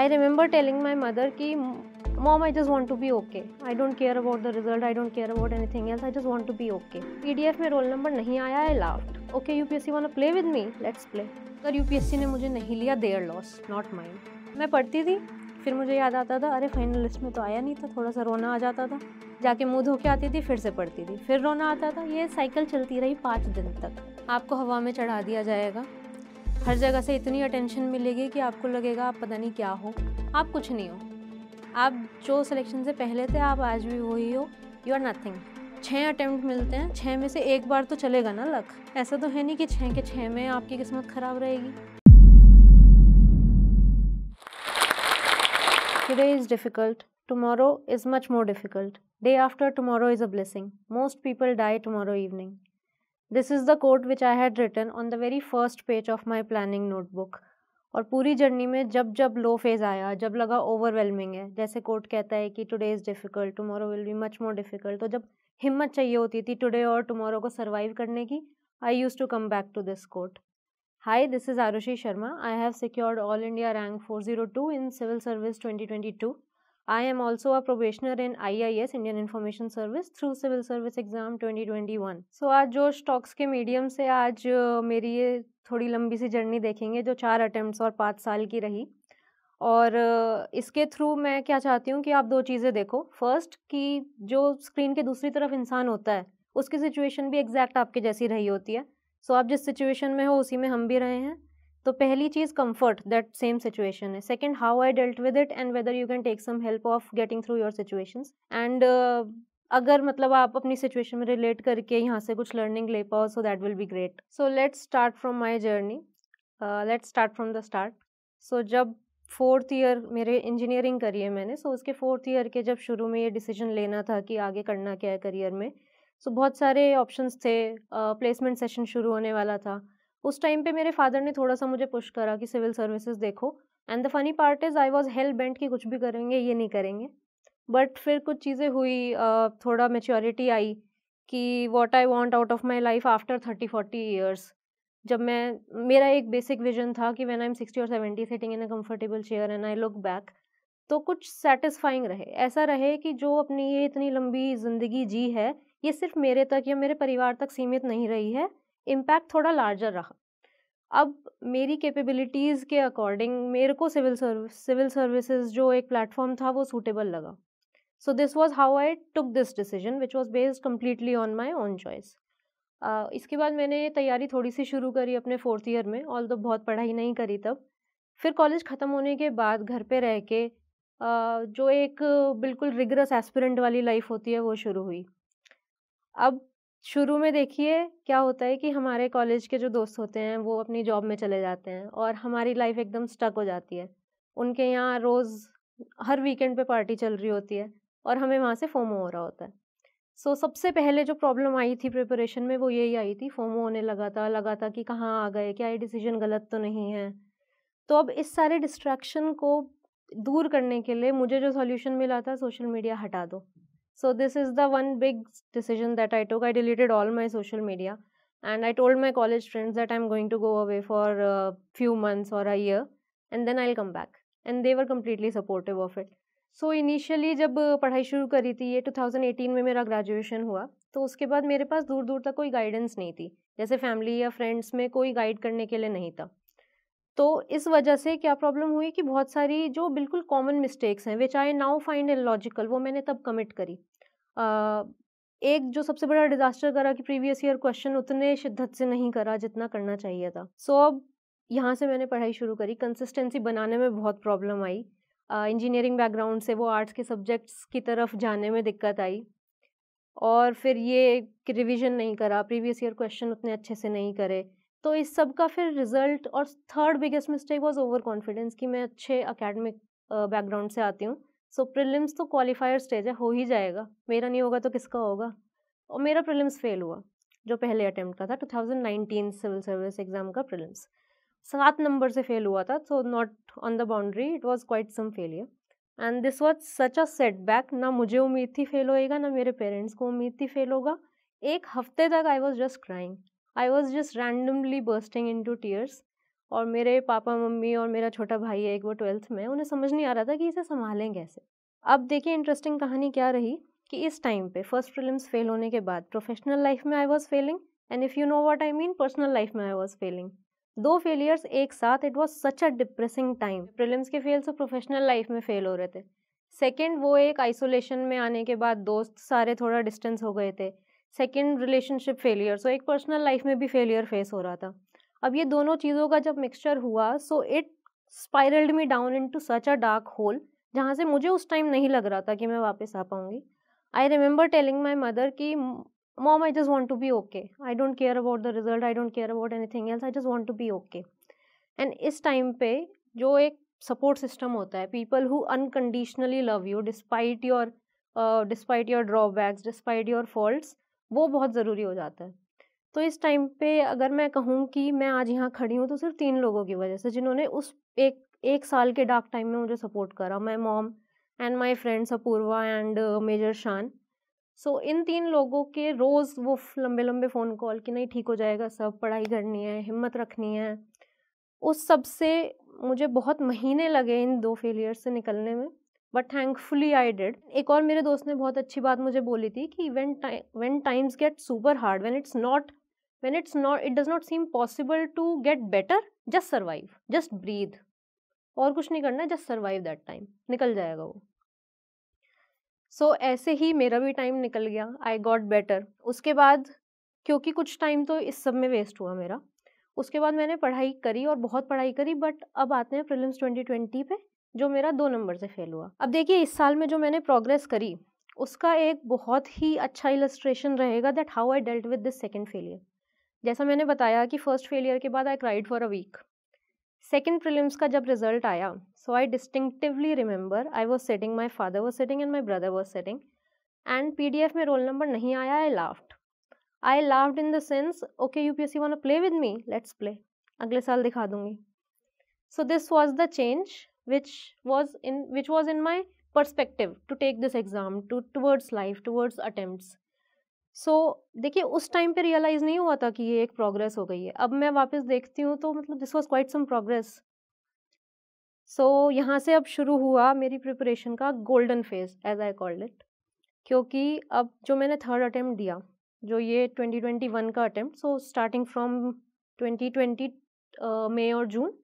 I remember telling my mother my mom I Mom, want to want okay I don't care about the result I don't care about care else I just want to be okay P D F में roll number नहीं आया I love okay U P S C वाला play with me let's play अगर U P S C ने मुझे नहीं लिया there loss not mind मैं पढ़ती थी फिर मुझे याद आता था अरे फाइनल लिस्ट में तो आया नहीं था थोड़ा सा रोना आ जाता था जाके मुँह धो के आती थी फिर से पढ़ती थी फिर रोना आता था ये साइकिल चलती रही पाँच दिन तक आपको हवा में चढ़ा दिया जाएगा हर जगह से इतनी अटेंशन मिलेगी कि आपको लगेगा आप पता नहीं क्या हो आप कुछ नहीं हो आप जो सिलेक्शन से पहले थे आप आज भी वही हो यू आर नथिंग छः अटैम्प्ट मिलते हैं छः में से एक बार तो चलेगा ना लक ऐसा तो है नहीं कि छः के छः में आपकी किस्मत ख़राब रहेगी today is difficult tomorrow is much more difficult day after tomorrow is a blessing most people die tomorrow evening this is the quote which I had written on the very first page of my planning notebook और पूरी journey में जब जब लो phase आया जब लगा overwhelming है जैसे कोर्ट कहता है कि today is difficult tomorrow will be much more difficult तो जब हिम्मत चाहिए होती थी टुडे और टुमारो को सर्वाइव करने की I use to come back to this quote hi this is Arushi Sharma I have secured all India rank four zero two in civil service twenty twenty two I am also a probationer in IIS Indian Information Service through Civil Service Exam 2021. So आज जो stocks के medium से आज uh, मेरी ये थोड़ी लंबी सी journey देखेंगे जो चार अटैम्प्ट और पाँच साल की रही और uh, इसके थ्रू मैं क्या चाहती हूँ कि आप दो चीज़ें देखो फर्स्ट कि जो स्क्रीन के दूसरी तरफ इंसान होता है उसकी सिचुएशन भी एग्जैक्ट आपके जैसी रही होती है सो so, आप जिस सिचुएशन में हो उसी में हम भी रहे हैं तो पहली चीज़ कंफर्ट दैट सेम सिचुएशन है second how I dealt with it and whether you can take some help of getting through your situations and अगर मतलब आप अपनी सिचुएशन में रिलेट करके यहाँ से कुछ लर्निंग ले पाओ so that will be great so let's start from my journey let's start from the start so जब फोर्थ ईयर मेरे इंजीनियरिंग करी है मैंने सो so उसके फोर्थ ईयर के जब शुरू में ये डिसीजन लेना था कि आगे करना क्या है करियर में सो so बहुत सारे ऑप्शंस थे प्लेसमेंट uh, सेशन शुरू होने वाला था उस टाइम पे मेरे फादर ने थोड़ा सा मुझे पुश करा कि सिविल सर्विसेज देखो and the funny part is I was hell bent कि कुछ भी करेंगे ये नहीं करेंगे बट फिर कुछ चीज़ें हुई थोड़ा मेच्योरिटी आई कि what I want out of my life after thirty forty years जब मैं मेरा एक बेसिक विजन था कि वैन आई एम सिक्सटी और seventy sitting in a comfortable chair and I look back तो कुछ सेटिस्फाइंग रहे ऐसा रहे कि जो अपनी ये इतनी लंबी ज़िंदगी जी है ये सिर्फ मेरे तक या मेरे परिवार तक सीमित नहीं रही है इम्पैक्ट थोड़ा लार्जर रहा अब मेरी कैपेबिलिटीज़ के अकॉर्डिंग मेरे को सिविल सर्विस सिविल सर्विसेज जो एक प्लेटफॉर्म था वो सूटेबल लगा so this was how I took this decision which was based completely on my own choice इसके बाद मैंने तैयारी थोड़ी सी शुरू करी अपने फोर्थ ईयर में ऑल तो बहुत पढ़ाई नहीं करी तब फिर कॉलेज ख़त्म होने के बाद घर पे रह के uh, जो एक बिल्कुल रिगरस एस्पिरेंट वाली लाइफ होती है वो शुरू हुई अब शुरू में देखिए क्या होता है कि हमारे कॉलेज के जो दोस्त होते हैं वो अपनी जॉब में चले जाते हैं और हमारी लाइफ एकदम स्टक हो जाती है उनके यहाँ रोज़ हर वीकेंड पे पार्टी चल रही होती है और हमें वहाँ से फोमो हो रहा होता है सो so, सबसे पहले जो प्रॉब्लम आई थी प्रिपरेशन में वो यही आई थी फोमो होने लगा था लगा था कि कहाँ आ गए क्या ये डिसीजन गलत तो नहीं है तो अब इस सारे डिस्ट्रैक्शन को दूर करने के लिए मुझे जो सॉल्यूशन मिला था सोशल मीडिया हटा दो so this is the one big decision that i took i deleted all my social media and i told my college friends that i'm going to go away for a few months or a year and then i'll come back and they were completely supportive of it so so, initially जब पढ़ाई शुरू करी थी ये 2018 में मेरा graduation हुआ तो उसके बाद मेरे पास दूर दूर तक कोई गाइडेंस नहीं थी जैसे फैमिली या फ्रेंड्स में कोई गाइड करने के लिए नहीं था तो इस वजह से क्या प्रॉब्लम हुई कि बहुत सारी जो बिल्कुल कॉमन मिस्टेक्स हैं which I now find a logical वो मैंने तब कमिट करी आ, एक जो सबसे बड़ा डिजास्टर करा कि प्रीवियस ईयर क्वेश्चन उतने शिद्दत से नहीं करा जितना करना चाहिए था सो so, अब यहाँ से मैंने पढ़ाई शुरू करी कंसिस्टेंसी बनाने में बहुत प्रॉब्लम आई इंजीनियरिंग बैकग्राउंड से वो आर्ट्स के सब्जेक्ट्स की तरफ जाने में दिक्कत आई और फिर ये रिविजन रिवीजन नहीं करा प्रीवियस ईयर क्वेश्चन उतने अच्छे से नहीं करे तो इस सब का फिर रिजल्ट और third biggest mistake was over confidence कि मैं अच्छे अकेडमिक बैकग्राउंड से आती हूँ सो प्रिलिम्स तो क्वालिफायर स्टेज है हो ही जाएगा मेरा नहीं होगा तो किसका होगा और मेरा प्रिलिम्स फेल हुआ जो पहले अटैम्प्ट का था 2019 सिविल सर्विस एग्ज़ाम का प्रिलिम्स सात नंबर से फेल हुआ था so not on the boundary it was quite some failure and this was such a setback ना मुझे उम्मीद थी फेल होएगा ना मेरे पेरेंट्स को उम्मीद थी फेल होगा एक हफ्ते तक I was just crying I was just randomly bursting in to tears और मेरे पापा मम्मी और मेरा छोटा भाई है एक वो ट्वेल्थ में उन्हें समझ नहीं आ रहा था कि इसे संभालें कैसे अब देखिए इंटरेस्टिंग कहानी क्या रही कि इस टाइम पे फर्स्ट प्रिलिम्स फेल होने के बाद प्रोफेशनल लाइफ में I was failing and if you know what I mean personal life में आई वॉज फेलिंग दो फेलियर्स एक साथ it was such a depressing time prelims के फेल से प्रोफेशनल लाइफ में फेल हो रहे थे सेकेंड वो एक आइसोलेशन में आने के बाद दोस्त सारे थोड़ा डिस्टेंस हो गए थे सेकेंड रिलेशनशिप फेलियर सो एक पर्सनल लाइफ में भी फेलियर फेस हो रहा था अब ये दोनों चीज़ों का जब मिक्सचर हुआ so it spiralled me down in to such a dark hole जहाँ से मुझे उस टाइम नहीं लग रहा था कि मैं वापस आ पाऊँगी I remember telling my mother कि mom I just want to be okay I don't care about the result I don't care about anything else I just want to be okay and इस time पे जो एक support system होता है people who unconditionally love you despite your despite your drawbacks despite your faults वो बहुत ज़रूरी हो जाता है तो इस टाइम पे अगर मैं कहूँ कि मैं आज यहाँ खड़ी हूँ तो सिर्फ तीन लोगों की वजह से जिन्होंने उस एक एक साल के डार्क टाइम में मुझे सपोर्ट करा my mom and my friends Apoorva and major Shaan so इन तीन लोगों के रोज़ वो लंबे लंबे फ़ोन कॉल कि नहीं ठीक हो जाएगा सब पढ़ाई करनी है हिम्मत रखनी है उस सब से मुझे बहुत महीने लगे इन दो फेलियर से निकलने में बट थैंकफुली आई डिड एक और मेरे दोस्त ने बहुत अच्छी बात मुझे बोली थी कि when when times get super hard when it's not when it's not it does not seem possible to get better just survive just breathe और कुछ नहीं करना जस्ट सर्वाइव दैट टाइम निकल जाएगा वो सो so, ऐसे ही मेरा भी टाइम निकल गया आई गॉट बेटर उसके बाद क्योंकि कुछ टाइम तो इस सब में वेस्ट हुआ मेरा उसके बाद मैंने पढ़ाई करी और बहुत पढ़ाई करी बट अब आते हैं ट्वेंटी 2020 पे जो मेरा दो नंबर से फेल हुआ अब देखिए इस साल में जो मैंने प्रोग्रेस करी उसका एक बहुत ही अच्छा इलस्ट्रेशन रहेगा that how I dealt with this second failure जैसा मैंने बताया कि फर्स्ट फेलियर के बाद I cried for a week second prelims का जब रिजल्ट आया so I distinctively remember I was sitting my father was sitting and my brother was sitting and P D F में रोल नंबर नहीं आया I laughed I laughed in the sense okay U P S C one play with me let's play अगले साल दिखा दूंगी so this was the change which was in which was in my perspective to take this exam to towards life towards attempts so so, देखिए उस time पे realise नहीं हुआ था कि ये एक प्रोग्रेस हो गई है अब मैं वापस देखती हूँ तो मतलब this was quite some progress so यहाँ से अब शुरू हुआ मेरी प्रिपरेशन का golden phase as I called it क्योंकि अब जो मैंने थर्ड अटैम्प्ट दिया जो ये 2021 का attempt so starting from 2020 May uh, और जून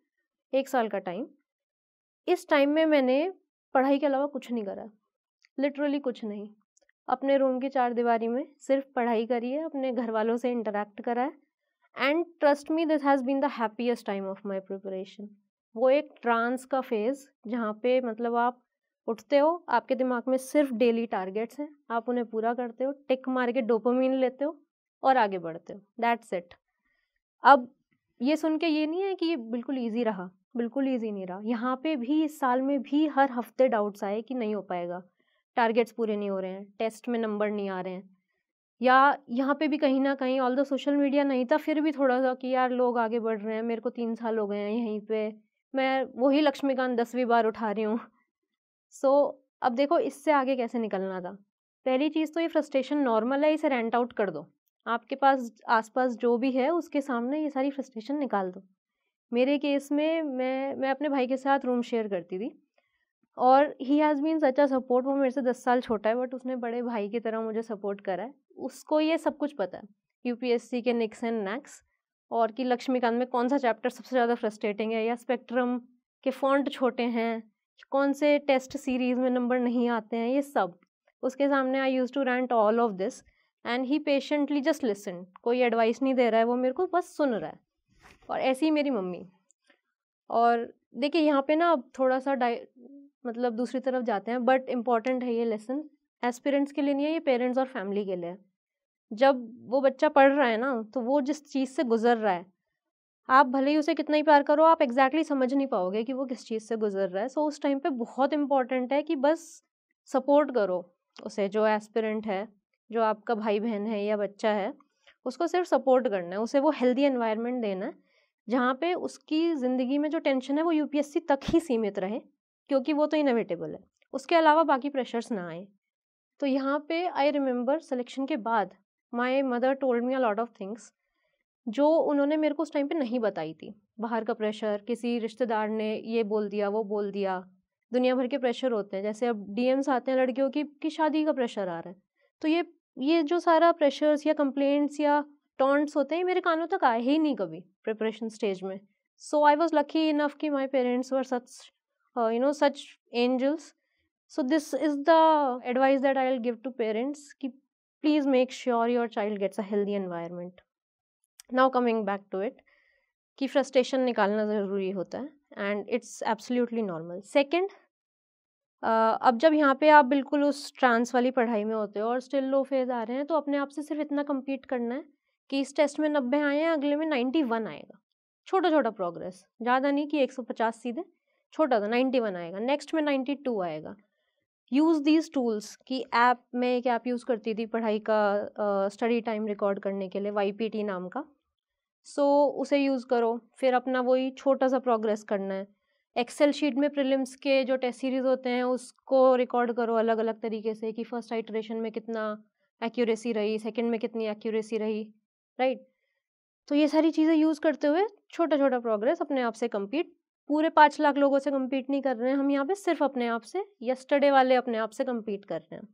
एक साल का टाइम इस टाइम में मैंने पढ़ाई के अलावा कुछ नहीं करा लिटरली कुछ नहीं अपने रूम की चार दीवारी में सिर्फ पढ़ाई करी है अपने घर वालों से इंटरेक्ट करा है and trust me this has been the happiest time of my preparation वो एक ट्रांस का फेज़ जहाँ पे मतलब आप उठते हो आपके दिमाग में सिर्फ डेली टारगेट्स हैं आप उन्हें पूरा करते हो टिक मार के डोपामीन लेते हो और आगे बढ़ते हो दैट्स इट अब ये सुन के ये नहीं है कि ये बिल्कुल ईजी रहा बिल्कुल ईजी नहीं रहा यहाँ पे भी इस साल में भी हर हफ्ते डाउट्स आए कि नहीं हो पाएगा टारगेट्स पूरे नहीं हो रहे हैं टेस्ट में नंबर नहीं आ रहे हैं या यहाँ पे भी कहीं ना कहीं ऑल द सोशल मीडिया नहीं था फिर भी थोड़ा सा कि यार लोग आगे बढ़ रहे हैं मेरे को तीन साल हो गए हैं यहीं पे मैं वही लक्ष्मीकांत दसवीं बार उठा रही हूँ सो so, अब देखो इससे आगे कैसे निकलना था पहली चीज़ तो ये फ्रस्ट्रेशन नॉर्मल है इसे रेंट आउट कर दो आपके पास आसपास जो भी है उसके सामने ये सारी फ्रस्ट्रेशन निकाल दो मेरे केस में मैं मैं अपने भाई के साथ रूम शेयर करती थी और he has been such a support वो मेरे से दस साल छोटा है बट उसने बड़े भाई की तरह मुझे सपोर्ट करा है उसको ये सब कुछ पता है यू के निक्स एंड नैक्स और कि लक्ष्मीकांत में कौन सा चैप्टर सबसे ज़्यादा फ्रस्ट्रेटिंग है या स्पेक्ट्रम के फॉन्ट छोटे हैं कौन से टेस्ट सीरीज़ में नंबर नहीं आते हैं ये सब उसके सामने I use to rant all of this and he patiently just listen कोई एडवाइस नहीं दे रहा है वो मेरे को बस सुन रहा है और ऐसी ही मेरी मम्मी और देखिए यहाँ पे ना अब थोड़ा सा डाइ मतलब दूसरी तरफ जाते हैं बट इम्पॉर्टेंट है ये लेसन एस्पिरेंट्स के लिए नहीं है ये पेरेंट्स और फैमिली के लिए जब वो बच्चा पढ़ रहा है ना तो वो जिस चीज़ से गुजर रहा है आप भले ही उसे कितना ही प्यार करो आप एग्जैक्टली exactly समझ नहीं पाओगे कि वो किस चीज़ से गुजर रहा है सो so, उस टाइम पे बहुत इम्पॉर्टेंट है कि बस सपोर्ट करो उसे जो एस्पिरेंट है जो आपका भाई बहन है या बच्चा है उसको सिर्फ सपोर्ट करना है उसे वो हेल्दी एनवायरनमेंट देना है जहाँ पे उसकी ज़िंदगी में जो टेंशन है वो यूपीएससी तक ही सीमित रहे क्योंकि वो तो इनोवेटेबल है उसके अलावा बाकी प्रेशर्स ना आए तो यहाँ पे आई रिमेम्बर सिलेक्शन के बाद my mother told me a lot of things जो उन्होंने मेरे को उस टाइम पे नहीं बताई थी बाहर का प्रेशर किसी रिश्तेदार ने ये बोल दिया वो बोल दिया दुनिया भर के प्रेशर होते हैं जैसे अब डीएम्स आते हैं लड़कियों की कि शादी का प्रेशर आ रहा है तो ये ये जो सारा प्रेशर्स या कंप्लेंट्स या टॉन्ट्स होते हैं मेरे कानों तक आए ही नहीं कभी प्रिपरेशन स्टेज में so I was lucky enough कि my parents were such you know such angels so this is the advice that I will give to parents कि please make sure your child gets a healthy environment now coming back to it कि frustration निकालना ज़रूरी होता है and it's absolutely normal second अब जब यहाँ पे आप बिल्कुल उस ट्रांस वाली पढ़ाई में होते हो और स्टिल लो फेज आ रहे हैं तो अपने आप से सिर्फ इतना कम्पीट करना है कि इस टेस्ट में नब्बे आए हैं अगले में नाइन्टी वन आएगा छोटा छोटा प्रोग्रेस ज़्यादा नहीं कि एक सौ पचास सीधे छोटा था नाइन्टी वन आएगा नेक्स्ट में नाइन्टी टू आएगा यूज़ दीज टूल्स कि ऐप में एक ऐप यूज़ करती थी पढ़ाई का स्टडी टाइम रिकॉर्ड करने के लिए वाई नाम का सो so, उसे यूज़ करो फिर अपना वही छोटा सा प्रोग्रेस करना है एक्सेल शीट में प्रिलिम्स के जो टेस्ट सीरीज़ होते हैं उसको रिकॉर्ड करो अलग अलग तरीके से कि फ़र्स्ट आइट्रेशन में कितना एक्यूरेसी रही सेकंड में कितनी एक्यूरेसी रही राइट तो ये सारी चीज़ें यूज़ करते हुए छोटा छोटा प्रोग्रेस अपने आप से कम्पीट पूरे पाँच लाख लोगों से कम्पीट नहीं कर रहे हैं हम यहाँ पे सिर्फ अपने आप से यस्टरडे वाले अपने आप से कम्पीट कर रहे हैं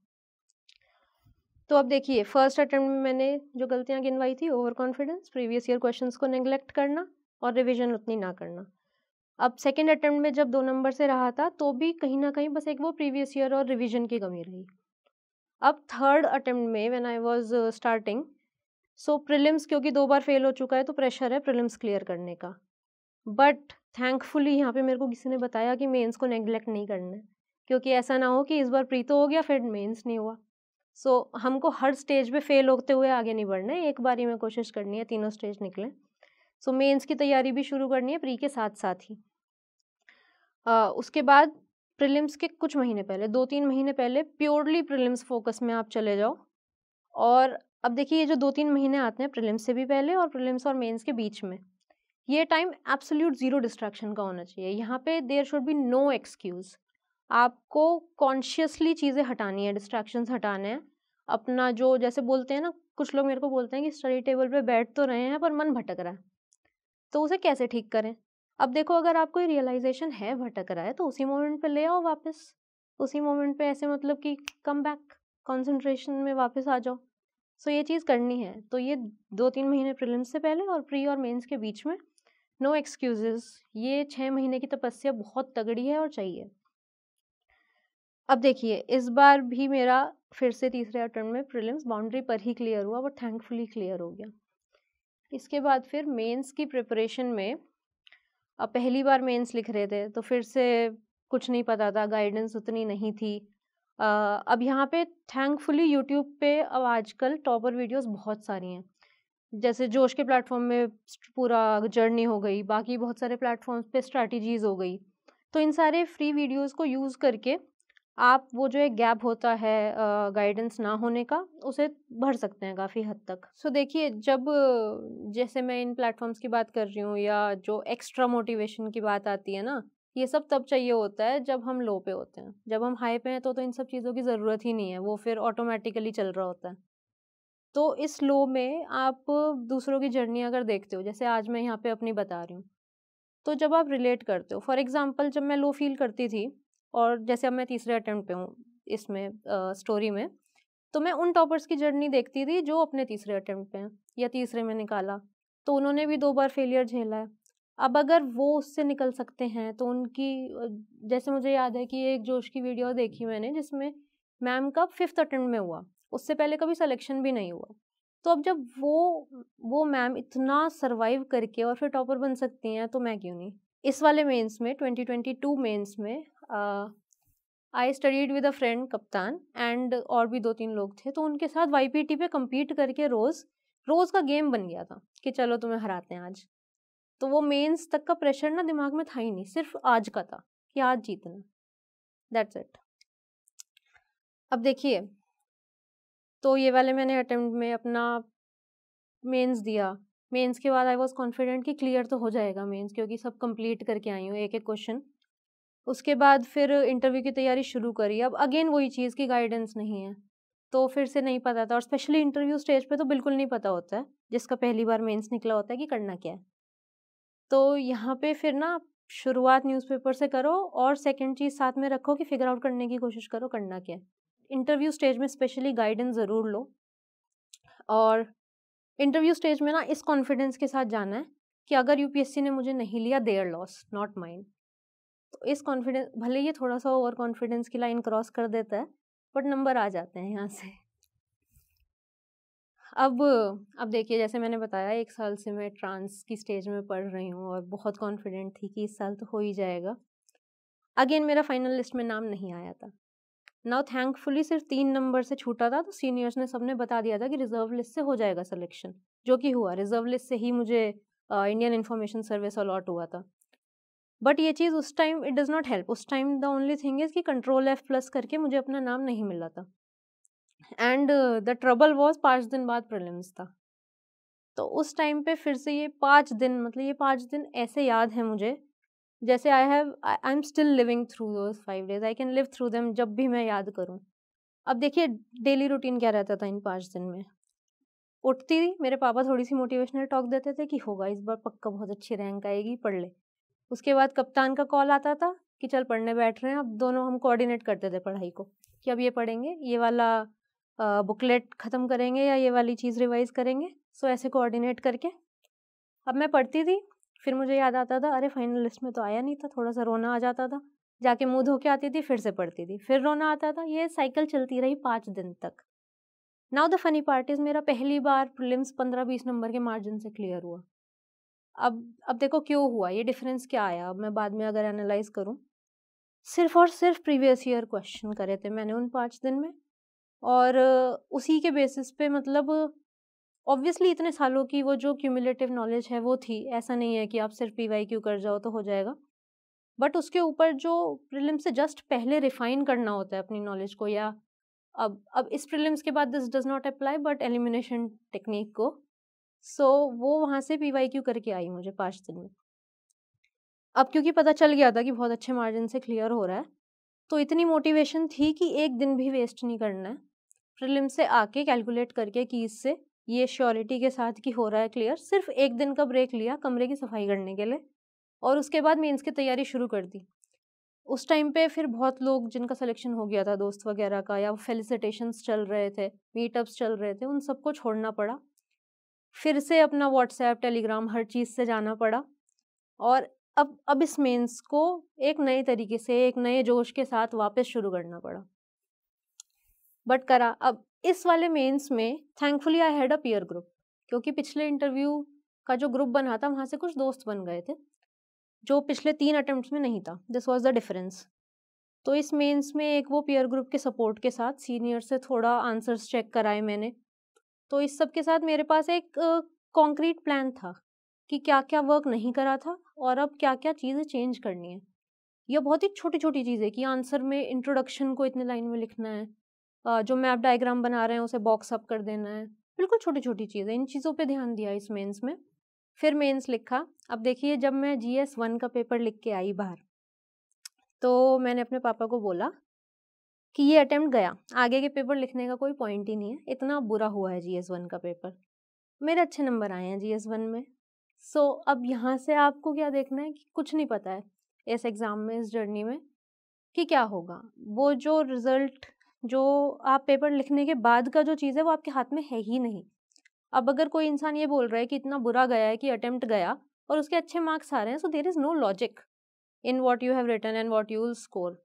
तो अब देखिए फर्स्ट अटेम्प्ट में मैंने जो गलतियाँ गिनवाई थी over confidence previous year question को नेग्लेक्ट करना और रिविजन उतनी ना करना अब सेकेंड अटेम्प्ट में जब दो नंबर से रहा था तो भी कहीं ना कहीं बस एक वो प्रीवियस ईयर और रिविजन की कमी रही अब थर्ड अटेम्प्ट में when I was starting so so, prelims क्योंकि दो बार फेल हो चुका है तो प्रेशर है प्रिलिम्स क्लियर करने का बट थैंकफुली यहाँ पे मेरे को किसी ने बताया कि मेंस को नेग्लेक्ट नहीं करना है क्योंकि ऐसा ना हो कि इस बार प्री तो हो गया फिर मेंस नहीं हुआ सो so, हमको हर स्टेज पे फेल होते हुए आगे नहीं बढ़ना है एक बार ही में कोशिश करनी है तीनों स्टेज निकलें सो so, मेंस की तैयारी भी शुरू करनी है प्री के साथ साथ ही आ, उसके बाद प्रिलिम्स के कुछ महीने पहले दो तीन महीने पहले प्योरली प्रिलिम्स फोकस में आप चले जाओ और अब देखिए ये जो दो तीन महीने आते हैं प्रिलिम्स से भी पहले और प्रिलिम्स और मेंस के बीच में ये टाइम एब्सोल्यूट ज़ीरो डिस्ट्रैक्शन का होना चाहिए यहाँ पे there should be no excuse आपको कॉन्शियसली चीज़ें हटानी है डिस्ट्रैक्शंस हटाने हैं अपना जो जैसे बोलते हैं ना कुछ लोग मेरे को बोलते हैं कि स्टडी टेबल पे बैठ तो रहे हैं पर मन भटक रहा है तो उसे कैसे ठीक करें अब देखो अगर आपको ये रियलाइजेशन है भटक रहा है तो उसी मोमेंट पर ले आओ वापस उसी मोमेंट पर ऐसे मतलब कि कम बैक कॉन्सेंट्रेशन में वापस आ जाओ सो तो ये चीज़ करनी है तो ये दो तीन महीने प्रिलिम्स से पहले और प्री और मेंस के बीच में नो एक्सक्यूजेस ये छः महीने की तपस्या बहुत तगड़ी है और चाहिए अब देखिए इस बार भी मेरा फिर से तीसरे अटेम्प्ट में प्रिलिम्स बाउंड्री पर ही क्लियर हुआ और थैंकफुली क्लियर हो गया इसके बाद फिर मेंस की प्रिपरेशन में अब पहली बार मेंस लिख रहे थे तो फिर से कुछ नहीं पता था गाइडेंस उतनी नहीं थी Uh, अब यहाँ पे थैंकफुली यूट्यूब पे अब आजकल टॉपर वीडियोस बहुत सारी हैं जैसे जोश के प्लेटफॉर्म में पूरा जर्नी हो गई बाकी बहुत सारे प्लेटफॉर्म्स पे स्ट्रैटेजीज हो गई तो इन सारे फ्री वीडियोस को यूज़ करके आप वो जो एक गैप होता है गाइडेंस ना होने का उसे भर सकते हैं काफ़ी हद तक सो so, देखिए जब जैसे मैं इन प्लेटफॉर्म्स की बात कर रही हूँ या जो एक्स्ट्रा मोटिवेशन की बात आती है ना ये सब तब चाहिए होता है जब हम लो पे होते हैं जब हम हाई पे हैं तो तो इन सब चीज़ों की ज़रूरत ही नहीं है वो फिर ऑटोमेटिकली चल रहा होता है तो इस लो में आप दूसरों की जर्नी अगर देखते हो जैसे आज मैं यहाँ पे अपनी बता रही हूँ तो जब आप रिलेट करते हो फॉर एग्ज़ाम्पल जब मैं लो फील करती थी और जैसे अब मैं तीसरे अटैम्प्ट हूँ इसमें स्टोरी में तो मैं उन टॉपर्स की जर्नी देखती थी जो अपने तीसरे अटैम्प्ट हैं या तीसरे में निकाला तो उन्होंने भी दो बार फेलियर झेला है अब अगर वो उससे निकल सकते हैं तो उनकी जैसे मुझे याद है कि एक जोश की वीडियो देखी मैंने जिसमें मैम का फिफ्थ अटेम्प्ट में हुआ उससे पहले कभी सिलेक्शन भी नहीं हुआ तो अब जब वो वो मैम इतना सरवाइव करके और फिर टॉपर बन सकती हैं तो मैं क्यों नहीं इस वाले मेंस में 2022 मेंस में I studied with a friend कप्तान एंड और भी दो तीन लोग थे तो उनके साथ वाई पे कम्पीट करके रोज़ रोज़ का गेम बन गया था कि चलो तुम्हें हराते हैं आज तो वो मेंस तक का प्रेशर ना दिमाग में था ही नहीं सिर्फ आज का था कि आज जीतना दैट्स इट अब देखिए तो ये वाले मैंने अटेम्प्ट में अपना मेंस दिया मेंस के बाद आई वाज कॉन्फिडेंट कि क्लियर तो हो जाएगा मेंस क्योंकि सब कंप्लीट करके आई हूँ एक एक क्वेश्चन उसके बाद फिर इंटरव्यू की तैयारी शुरू करी अब अगेन वही चीज़ की गाइडेंस नहीं है तो फिर से नहीं पता था और स्पेशली इंटरव्यू स्टेज पे तो बिल्कुल नहीं पता होता है जिसका पहली बार मेंस निकला होता है कि करना क्या है तो यहाँ पे फिर ना शुरुआत न्यूज़पेपर से करो और सेकंड चीज़ साथ में रखो कि फिगर आउट करने की कोशिश करो करना क्या है इंटरव्यू स्टेज में स्पेशली गाइडेंस ज़रूर लो और इंटरव्यू स्टेज में ना इस कॉन्फिडेंस के साथ जाना है कि अगर यूपीएससी ने मुझे नहीं लिया देयर लॉस नॉट माइंड तो इस कॉन्फिडेंस भले ये थोड़ा सा ओवर कॉन्फिडेंस की लाइन क्रॉस कर देता है बट नंबर आ जाते हैं यहाँ से अब अब देखिए जैसे मैंने बताया एक साल से मैं ट्रांस की स्टेज में पढ़ रही हूँ और बहुत कॉन्फिडेंट थी कि इस साल तो हो ही जाएगा अगेन मेरा फाइनल लिस्ट में नाम नहीं आया था नाउ थैंकफुली सिर्फ तीन नंबर से छूटा था तो सीनियर्स ने सबने बता दिया था कि रिजर्व लिस्ट से हो जाएगा सिलेक्शन जो कि हुआ रिजर्व लिस्ट से ही मुझे इंडियन इन्फॉर्मेशन सर्विस अलॉट हुआ था बट ये चीज़ उस time it does not help उस time the only thing is कि कंट्रोल एफ प्लस करके मुझे अपना नाम नहीं मिला था एंड द ट्रबल वॉज पाँच दिन बाद प्रिलिम्स था तो उस टाइम पे फिर से ये पाँच दिन मतलब ये पाँच दिन ऐसे याद है मुझे जैसे I have I am still living through those five days I can live through them जब भी मैं याद करूँ अब देखिए डेली रूटीन क्या रहता था इन पाँच दिन में उठती थी मेरे पापा थोड़ी सी मोटिवेशनल टॉक देते थे कि होगा इस बार पक्का बहुत अच्छी रैंक आएगी पढ़ ले उसके बाद कप्तान का कॉल आता था कि चल पढ़ने बैठ रहे हैं अब दोनों हम कोऑर्डिनेट करते थे पढ़ाई को कि अब ये पढ़ेंगे ये वाला बुकलेट ख़त्म करेंगे या ये वाली चीज़ रिवाइज़ करेंगे सो ऐसे कोऑर्डिनेट करके अब मैं पढ़ती थी फिर मुझे याद आता था अरे फाइनल लिस्ट में तो आया नहीं था थोड़ा सा रोना आ जाता था जाके मुँह धो के आती थी फिर से पढ़ती थी फिर रोना आता था ये साइकिल चलती रही पाँच दिन तक now the funny part is मेरा पहली बार प्रिलिम्स पंद्रह बीस नंबर के मार्जिन से क्लियर हुआ अब अब देखो क्यों हुआ ये डिफरेंस क्या आया अब मैं बाद में अगर एनालाइज करूँ सिर्फ और सिर्फ प्रीवियस ईयर क्वेश्चन करे थे मैंने उन पाँच दिन में और उसी के बेसिस पे मतलब ऑब्वियसली इतने सालों की वो जो क्यूमुलेटिव नॉलेज है वो थी ऐसा नहीं है कि आप सिर्फ पी वाई क्यू कर जाओ तो हो जाएगा बट उसके ऊपर जो प्रिलिम्स से जस्ट पहले रिफाइन करना होता है अपनी नॉलेज को या अब अब इस प्रिलिम्स के बाद this does not apply but elimination technique को सो so, वो वहाँ से पी वाई क्यू करके आई मुझे पाँच दिन में अब क्योंकि पता चल गया था कि बहुत अच्छे मार्जिन से क्लियर हो रहा है तो इतनी मोटिवेशन थी कि एक दिन भी वेस्ट नहीं करना है प्रिलिम से आके कैलकुलेट करके कि इससे ये श्योरिटी के साथ कि हो रहा है क्लियर सिर्फ एक दिन का ब्रेक लिया कमरे की सफाई करने के लिए और उसके बाद मेंस की तैयारी शुरू कर दी उस टाइम पे फिर बहुत लोग जिनका सिलेक्शन हो गया था दोस्त वगैरह का या फेलिसिटेशंस चल रहे थे मीटअप्स चल रहे थे उन सबको छोड़ना पड़ा फिर से अपना व्हाट्सएप टेलीग्राम हर चीज़ से जाना पड़ा और अब अब इस मेंस को एक नए तरीके से एक नए जोश के साथ वापस शुरू करना पड़ा बट करा अब इस वाले मेंस में thankfully I had a peer group क्योंकि पिछले इंटरव्यू का जो ग्रुप बना था वहाँ से कुछ दोस्त बन गए थे जो पिछले तीन अटैम्प्ट में नहीं था दिस वॉज द डिफरेंस तो इस मेंस में एक वो पीयर ग्रुप के सपोर्ट के साथ सीनियर से थोड़ा आंसर्स चेक कराए मैंने तो इस सब के साथ मेरे पास एक कॉन्क्रीट uh, प्लान था कि क्या क्या वर्क नहीं करा था और अब क्या क्या चीज़ें चेंज करनी है यह बहुत ही छोटी छोटी चीज़ है कि आंसर में इंट्रोडक्शन को इतने लाइन में लिखना है जो मैप डायग्राम बना रहे हैं उसे बॉक्स अप कर देना है बिल्कुल छोटी छोटी चीज़ें इन चीज़ों पे ध्यान दिया इस मेंस में फिर मेंस लिखा अब देखिए जब मैं जी एस वन का पेपर लिख के आई बाहर तो मैंने अपने पापा को बोला कि ये अटैम्प्ट गया आगे के पेपर लिखने का कोई पॉइंट ही नहीं है इतना बुरा हुआ है जी एस वन का पेपर मेरे अच्छे नंबर आए हैं जी एस वन में सो so, अब यहाँ से आपको क्या देखना है कि कुछ नहीं पता है इस एग्ज़ाम में इस जर्नी में कि क्या होगा वो जो रिज़ल्ट जो आप पेपर लिखने के बाद का जो चीज़ है वो आपके हाथ में है ही नहीं अब अगर कोई इंसान ये बोल रहा है कि इतना बुरा गया है कि अटेम्प्ट गया और उसके अच्छे मार्क्स आ रहे हैं so there is no logic in what you have written and what you score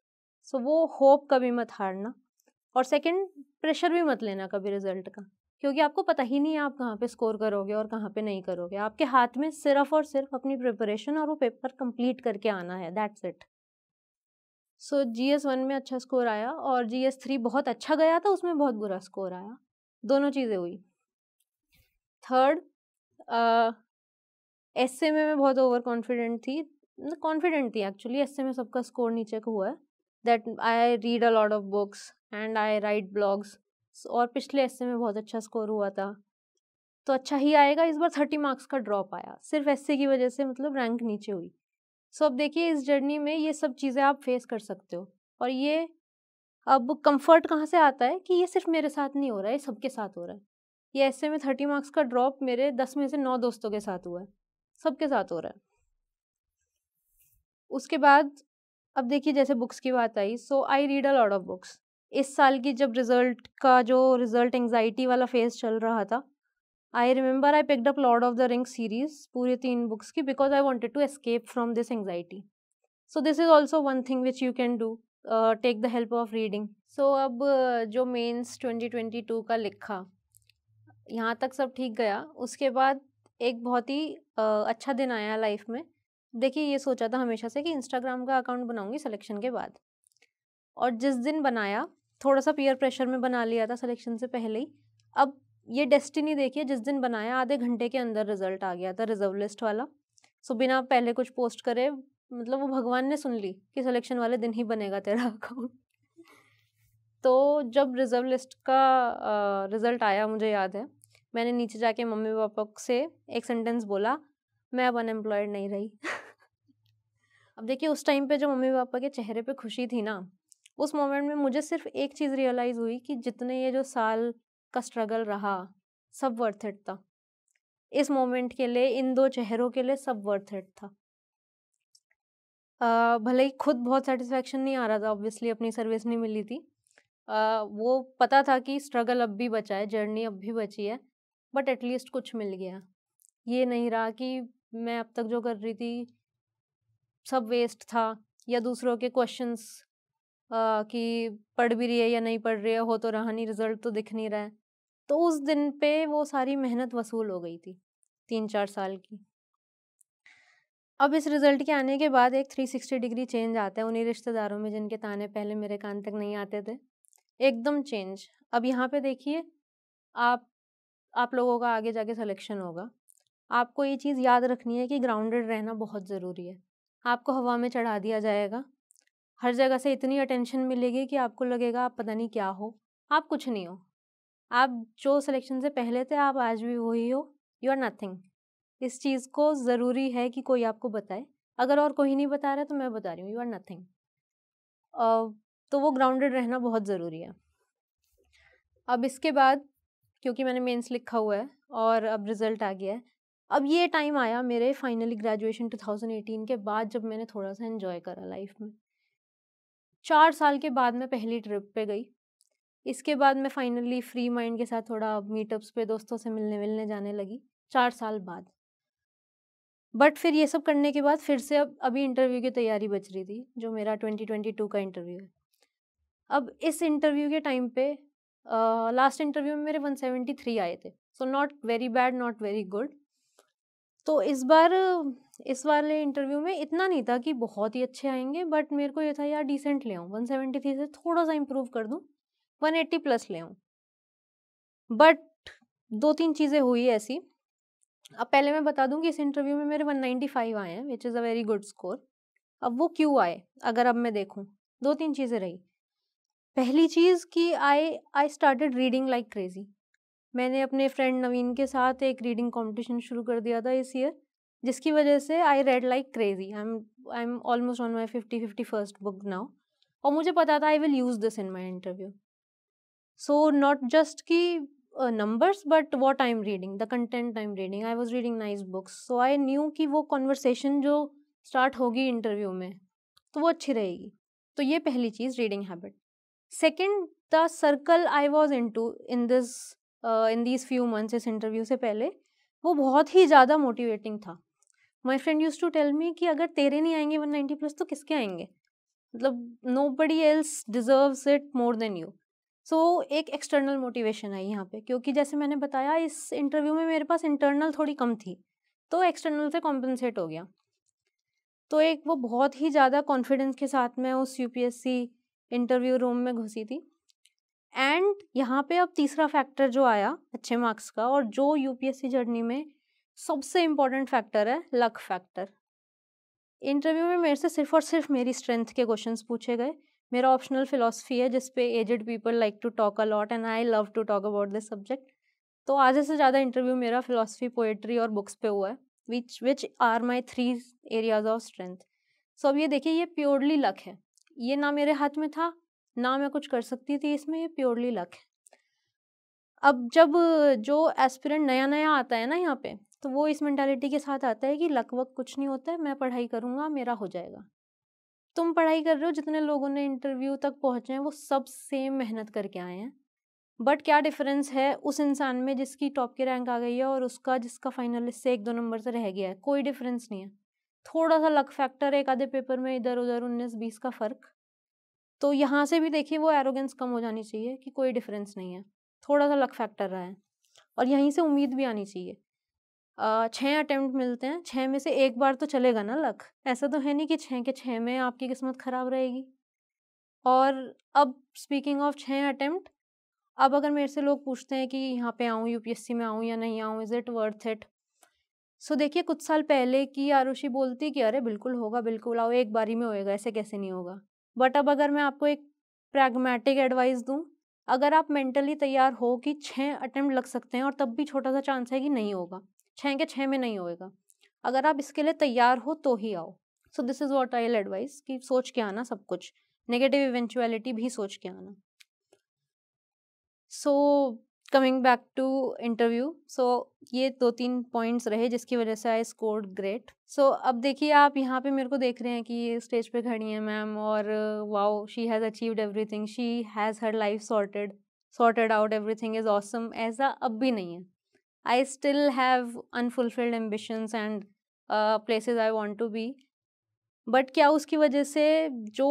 so वो होप कभी मत हारना और सेकेंड प्रेशर भी मत लेना कभी रिजल्ट का क्योंकि आपको पता ही नहीं है आप कहाँ पे स्कोर करोगे और कहाँ पे नहीं करोगे आपके हाथ में सिर्फ और सिर्फ अपनी प्रिपरेशन और वो पेपर कंप्लीट करके आना है that's it so G S one में अच्छा स्कोर आया और जी एस थ्री बहुत अच्छा गया था उसमें बहुत बुरा स्कोर आया दोनों चीज़ें हुई थर्ड एस एम ए में बहुत ओवर कॉन्फिडेंट थी कॉन्फिडेंट थी एक्चुअली एस एम ए सबका स्कोर नीचे का हुआ है that I read a lot of books and I write blogs और पिछले एस में बहुत अच्छा स्कोर हुआ था तो अच्छा ही आएगा इस बार थर्टी मार्क्स का ड्रॉप आया सिर्फ एस की वजह से मतलब रैंक नीचे हुई सो अब देखिए इस जर्नी में ये सब चीज़ें आप फेस कर सकते हो और ये अब कंफर्ट कहाँ से आता है कि ये सिर्फ मेरे साथ नहीं हो रहा है ये सबके साथ हो रहा है ये ऐसे में थर्टी मार्क्स का ड्रॉप मेरे दस में से नौ दोस्तों के साथ हुआ है सबके साथ हो रहा है उसके बाद अब देखिए जैसे बुक्स की बात आई so I read a lot of books इस साल की जब रिज़ल्ट का जो रिज़ल्ट एंगजाइटी वाला फेज चल रहा था I remember I picked up Lord of the Ring series पूरी तीन बुक्स की because I wanted to escape from this anxiety so this is also one thing which you can do take the help of reading so अब uh, जो mains twenty twenty to का लिखा यहाँ तक सब ठीक गया उसके बाद एक बहुत ही uh, अच्छा दिन आया लाइफ में देखिए ये सोचा था हमेशा से कि इंस्टाग्राम का अकाउंट बनाऊंगी सिलेक्शन के बाद और जिस दिन बनाया थोड़ा सा पीयर प्रेशर में बना लिया था सिलेक्शन से पहले ही अब ये डेस्टिनी देखिए जिस दिन बनाया आधे घंटे के अंदर रिजल्ट आ गया था रिजर्व लिस्ट वाला सो बिना पहले कुछ पोस्ट करे मतलब वो भगवान ने सुन ली कि सिलेक्शन वाले दिन ही बनेगा तेरा अकाउंट तो जब रिजर्व लिस्ट का रिज़ल्ट आया मुझे याद है मैंने नीचे जाके मम्मी पापा से एक सेंटेंस बोला मैं अब अनएम्प्लॉयड नहीं रही अब देखिए उस टाइम पे जो मम्मी पापा के चेहरे पे खुशी थी ना उस मोमेंट में मुझे सिर्फ एक चीज़ रियलाइज़ हुई कि जितने ये जो साल का स्ट्रगल रहा सब वर्थ इट था इस मोमेंट के लिए इन दो चेहरों के लिए सब वर्थ इट था आ, भले ही खुद बहुत सेटिस्फेक्शन नहीं आ रहा था ऑब्वियसली अपनी सर्विस नहीं मिली थी आ, वो पता था कि स्ट्रगल अब भी बचा है जर्नी अब भी बची है बट एटलीस्ट कुछ मिल गया ये नहीं रहा कि मैं अब तक जो कर रही थी सब वेस्ट था या दूसरों के क्वेश्चंस कि पढ़ भी रही है या नहीं पढ़ रही है हो तो रहा नहीं रिजल्ट तो दिख नहीं रहा है तो उस दिन पे वो सारी मेहनत वसूल हो गई थी तीन चार साल की अब इस रिज़ल्ट के आने के बाद एक 360 डिग्री चेंज आता है उन्हीं रिश्तेदारों में जिनके ताने पहले मेरे कान तक नहीं आते थे एकदम चेंज अब यहाँ पे देखिए आप आप लोगों का आगे जाके सिलेक्शन होगा आपको ये चीज़ याद रखनी है कि ग्राउंडेड रहना बहुत ज़रूरी है आपको हवा में चढ़ा दिया जाएगा हर जगह से इतनी अटेंशन मिलेगी कि आपको लगेगा आप पता नहीं क्या हो आप कुछ नहीं हो आप जो सिलेक्शन से पहले थे आप आज भी वही हो यू आर नथिंग इस चीज़ को ज़रूरी है कि कोई आपको बताए अगर और कोई नहीं बता रहा तो मैं बता रही हूँ यू आर नथिंग तो वो ग्राउंडेड रहना बहुत ज़रूरी है अब इसके बाद क्योंकि मैंने मेंस लिखा हुआ है और अब रिज़ल्ट आ गया है अब ये टाइम आया मेरे फाइनली ग्रेजुएशन 2018 के बाद जब मैंने थोड़ा सा इन्जॉय करा लाइफ में चार साल के बाद मैं पहली ट्रिप पे गई इसके बाद मैं फाइनली फ्री माइंड के साथ थोड़ा मीटअप्स पे दोस्तों से मिलने मिलने जाने लगी चार साल बाद बट फिर ये सब करने के बाद फिर से अब अभी इंटरव्यू की तैयारी बच रही थी जो मेरा 2022 का इंटरव्यू है अब इस इंटरव्यू के टाइम पे लास्ट इंटरव्यू में मेरे 173 आए थे so not very bad not very good तो इस बार इस वाले इंटरव्यू में इतना नहीं था कि बहुत ही अच्छे आएंगे बट मेरे को ये था यार डिसेंट ले आऊँ वन सेवेंटी थ्री से थोड़ा सा इम्प्रूव कर दूँ 180 प्लस ले आऊँ बट दो तीन चीज़ें हुई ऐसी अब पहले मैं बता दूँ कि इस इंटरव्यू में मेरे 195 आए हैं which is a very good score अब वो क्यों आए अगर अब मैं देखूँ दो तीन चीज़ें रही पहली चीज़ कि I I started reading like crazy मैंने अपने फ्रेंड नवीन के साथ एक रीडिंग कॉम्पिटिशन शुरू कर दिया था इस ईयर जिसकी वजह से I read like crazy I am I am almost on my fifty fifty first book now और मुझे पता था I will use this in my interview not just की numbers but what I am reading the content I am reading I was reading nice books so I knew कि वो conversation जो start होगी interview में तो वो अच्छी रहेगी तो ये पहली चीज़ reading habit second the circle I in to in this in this few months इस इंटरव्यू से पहले वो बहुत ही ज़्यादा मोटिवेटिंग था my friend use to tell me कि अगर तेरे नहीं आएंगे वन नाइन्टी प्लस तो किसके आएंगे मतलब nobody else deserves it more than you so so, एक एक्सटर्नल मोटिवेशन आई यहाँ पे क्योंकि जैसे मैंने बताया इस इंटरव्यू में मेरे पास इंटरनल थोड़ी कम थी तो एक्सटर्नल से कॉम्पनसेट हो गया तो एक वो बहुत ही ज़्यादा कॉन्फिडेंस के साथ मैं उस यूपीएससी इंटरव्यू रूम में घुसी थी एंड यहाँ पे अब तीसरा फैक्टर जो आया अच्छे मार्क्स का और जो यूपीएससी जर्नी में सबसे इम्पॉर्टेंट फैक्टर है लक फैक्टर इंटरव्यू में मेरे से सिर्फ और सिर्फ मेरी स्ट्रेंथ के क्वेश्चंस पूछे गए मेरा ऑप्शनल फिलोसफी है जिस पे aged people like to talk a lot and I love to talk about this subject तो आधे से ज़्यादा इंटरव्यू मेरा फिलोसफी पोएट्री और बुक्स पे हुआ है which which are my three areas of strength so अब ये देखिए ये प्योरली लक है ये ना मेरे हाथ में था ना मैं कुछ कर सकती थी इसमें ये प्योरली लक है अब जब जो एस्पिरेंट नया नया आता है ना यहाँ पे तो वो इस मैंटेलिटी के साथ आता है कि लक वक कुछ नहीं होता है मैं पढ़ाई करूँगा मेरा हो जाएगा तुम पढ़ाई कर रहे हो जितने लोगों ने इंटरव्यू तक पहुँचे हैं वो सब सेम मेहनत करके आए हैं बट क्या डिफरेंस है उस इंसान में जिसकी टॉप की रैंक आ गई है और उसका जिसका फाइनलिस्ट से एक दो नंबर से रह गया है कोई डिफरेंस नहीं है थोड़ा सा लक फैक्टर एक आधे पेपर में इधर उधर उन्नीस बीस का फ़र्क तो यहाँ से भी देखिए वो एरोगेंस कम हो जानी चाहिए कि कोई डिफरेंस नहीं है थोड़ा सा लक फैक्टर रहा है और यहीं से उम्मीद भी आनी चाहिए छः अटैम्प्ट मिलते हैं छः में से एक बार तो चलेगा ना लक ऐसा तो है नहीं कि छः के छः में आपकी किस्मत ख़राब रहेगी और अब स्पीकिंग ऑफ छः अटैम्प्ट अब अगर मेरे से लोग पूछते हैं कि यहाँ पे आऊँ यूपीएससी में आऊँ या नहीं आऊँ is it worth it so देखिए कुछ साल पहले की आरुषि बोलती कि अरे बिल्कुल होगा बिल्कुल आओ एक बारी में होएगा ऐसे कैसे नहीं होगा बट अब अगर मैं आपको एक प्रैग्मेटिक एडवाइस दूँ अगर आप मेंटली तैयार हो कि छः अटैम्प्ट लग सकते हैं और तब भी छोटा सा चांस है कि नहीं होगा छः के छः में नहीं होएगा अगर आप इसके लिए तैयार हो तो ही आओ so this is what I'll advice कि सोच के आना सब कुछ नेगेटिव इवेंचुअलिटी भी सोच के आना so coming back to interview so ये दो तीन पॉइंट्स रहे जिसकी वजह से आई स्कोर्ड ग्रेट सो अब देखिए आप यहाँ पे मेरे को देख रहे हैं कि ये स्टेज पे खड़ी है मैम और wow she has achieved everything she has her life sorted sorted out everything is awesome ऐसा अब भी नहीं है I still have unfulfilled ambitions and uh, places I want to be. But क्या उसकी वजह से जो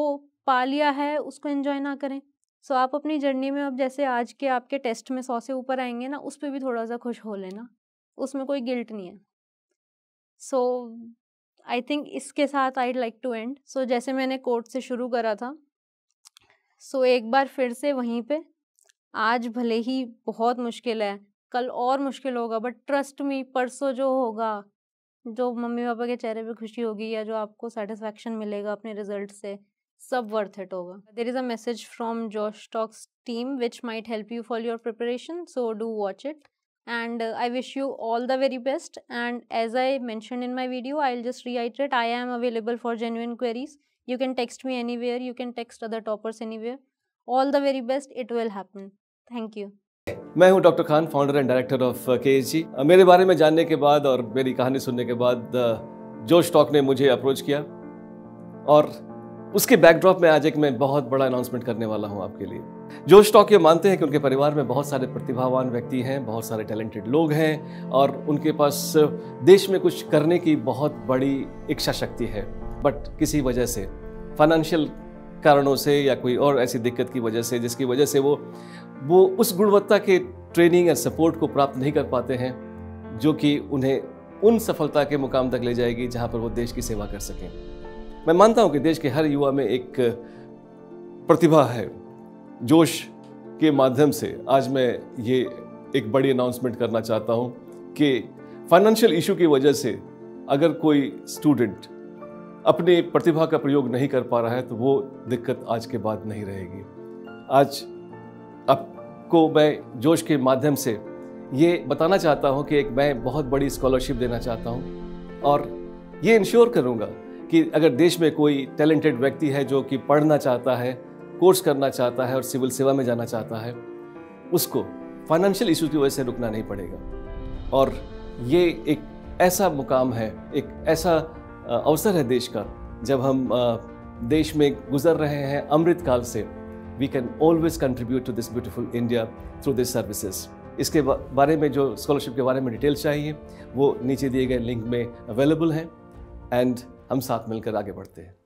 पा लिया है उसको एंजॉय ना करें सो so, आप अपनी जर्नी में अब जैसे आज के आपके टेस्ट में सौ से ऊपर आएंगे ना उस पर भी थोड़ा सा खुश हो लेना उसमें कोई गिल्ट नहीं है सो आई थिंक इसके साथ I like to and so जैसे मैंने कोर्ट से शुरू करा था सो so, एक बार फिर से वहीं पे आज भले ही बहुत मुश्किल है कल और मुश्किल होगा बट ट्रस्ट मी परसों जो होगा जो मम्मी पापा के चेहरे पे खुशी होगी या जो आपको सेटिस्फेक्शन मिलेगा अपने रिजल्ट से सब वर्थ इट होगा there is a message from Josh Talks team which might help you for your preparation so do watch it and I wish you all the very best and as I mention in my video I just re reiterated I am available for genuine queries you can text me anywhere you can text other toppers anywhere all the very best it will happen thank you मैं हूं doctor Khan founder and director of के मेरे बारे में जानने के बाद और मेरी कहानी सुनने के बाद uh, जो स्टॉक ने मुझे अप्रोच किया और उसके बैकड्रॉप में आज एक मैं बहुत बड़ा अनाउंसमेंट करने वाला हूं आपके लिए जो स्टॉक ये मानते हैं कि उनके परिवार में बहुत सारे प्रतिभावान व्यक्ति हैं बहुत सारे टैलेंटेड लोग हैं और उनके पास uh, देश में कुछ करने की बहुत बड़ी इच्छा शक्ति है बट किसी वजह से फाइनेंशियल कारणों से या कोई और ऐसी दिक्कत की वजह से जिसकी वजह से वो वो उस गुणवत्ता के ट्रेनिंग या सपोर्ट को प्राप्त नहीं कर पाते हैं जो कि उन्हें उन सफलता के मुकाम तक ले जाएगी जहाँ पर वो देश की सेवा कर सकें मैं मानता हूँ कि देश के हर युवा में एक प्रतिभा है जोश के माध्यम से आज मैं ये एक बड़ी अनाउंसमेंट करना चाहता हूँ कि फाइनेंशियल इशू की वजह से अगर कोई स्टूडेंट अपनी प्रतिभा का प्रयोग नहीं कर पा रहा है तो वो दिक्कत आज के बाद नहीं रहेगी आज आपको मैं जोश के माध्यम से ये बताना चाहता हूँ कि एक मैं बहुत बड़ी स्कॉलरशिप देना चाहता हूँ और ये इंश्योर करूँगा कि अगर देश में कोई टैलेंटेड व्यक्ति है जो कि पढ़ना चाहता है कोर्स करना चाहता है और सिविल सेवा में जाना चाहता है उसको फाइनेंशियल इशू की वजह से रुकना नहीं पड़ेगा और ये एक ऐसा मुकाम है एक ऐसा अवसर है देश का जब हम देश में गुजर रहे हैं अमृत काल से we can always contribute to this beautiful India through this services. इसके बारे में जो स्कॉलरशिप के बारे में डिटेल चाहिए वो नीचे दिए गए लिंक में अवेलेबल हैं एंड हम साथ मिलकर आगे बढ़ते हैं